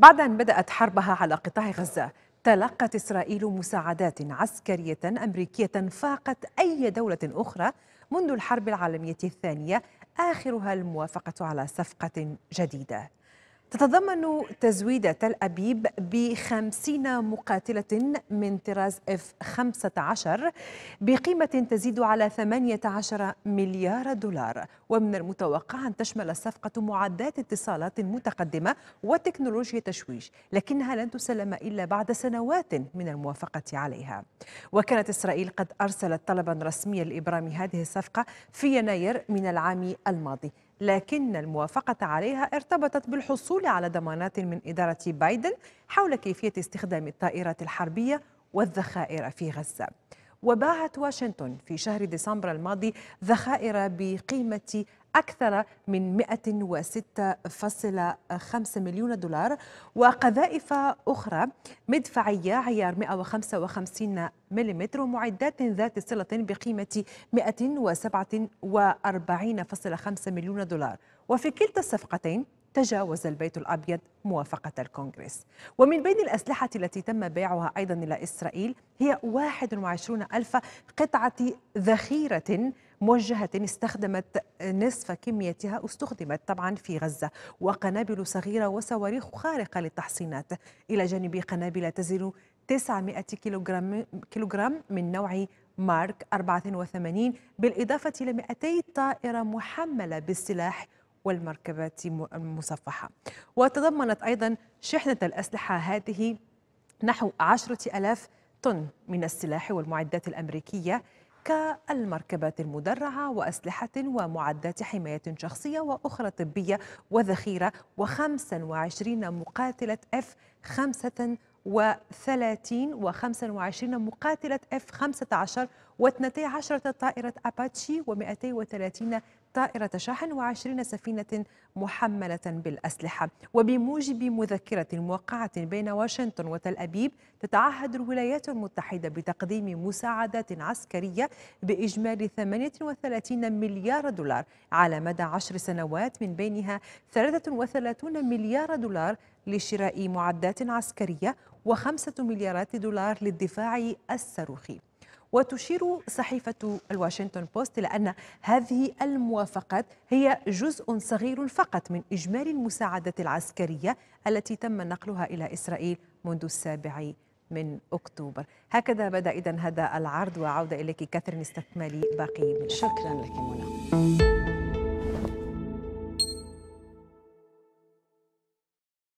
بعد أن بدأت حربها على قطاع غزة تلقت إسرائيل مساعدات عسكرية أمريكية فاقت أي دولة أخرى منذ الحرب العالمية الثانية آخرها الموافقة على صفقة جديدة تتضمن تزويد تل أبيب بخمسين مقاتلة من طراز اف 15 بقيمة تزيد على 18 مليار دولار ومن المتوقع أن تشمل الصفقة معدات اتصالات متقدمة وتكنولوجيا تشويش لكنها لن تسلم إلا بعد سنوات من الموافقة عليها وكانت إسرائيل قد أرسلت طلبا رسميا لإبرام هذه الصفقة في يناير من العام الماضي لكن الموافقة عليها ارتبطت بالحصول على ضمانات من إدارة بايدن حول كيفية استخدام الطائرات الحربية والذخائر في غزة وباعت واشنطن في شهر ديسمبر الماضي ذخائر بقيمة أكثر من 106.5 مليون دولار وقذائف أخرى مدفعية عيار 155 ملم ومعدات ذات صلة بقيمة 147.5 مليون دولار وفي كلتا الصفقتين تجاوز البيت الأبيض موافقة الكونغرس ومن بين الأسلحة التي تم بيعها أيضا إلى إسرائيل هي 21 ألف قطعة ذخيرة موجهة استخدمت نصف كميتها استخدمت طبعا في غزة وقنابل صغيرة وصواريخ خارقة للتحصينات إلى جانب قنابل تزن 900 كيلوغرام, كيلوغرام من نوع مارك 84 بالإضافة الى 200 طائرة محملة بالسلاح والمركبات المصفحة وتضمنت أيضا شحنة الأسلحة هذه نحو عشرة ألاف طن من السلاح والمعدات الأمريكية كالمركبات المدرعة وأسلحة ومعدات حماية شخصية وأخرى طبية وذخيرة و25 مقاتلة F 35 و30 و25 مقاتلة اف 15 واثنتي عشرة طائرة أباتشي و230 طائرة شحن و20 سفينة محملة بالأسلحة وبموجب مذكرة موقعة بين واشنطن وتل أبيب تتعهد الولايات المتحدة بتقديم مساعدات عسكرية بإجمالي 38 مليار دولار على مدى عشر سنوات من بينها 33 مليار دولار لشراء معدات عسكرية وخمسة مليارات دولار للدفاع الصاروخي وتشير صحيفة الواشنطن بوست إلى أن هذه الموافقات هي جزء صغير فقط من إجمالي المساعدات العسكرية التي تم نقلها إلى إسرائيل منذ السابع من أكتوبر هكذا بدأ إذن هذا العرض وعودة إليك كاثرين استكمالي باقي من شكرا لك منى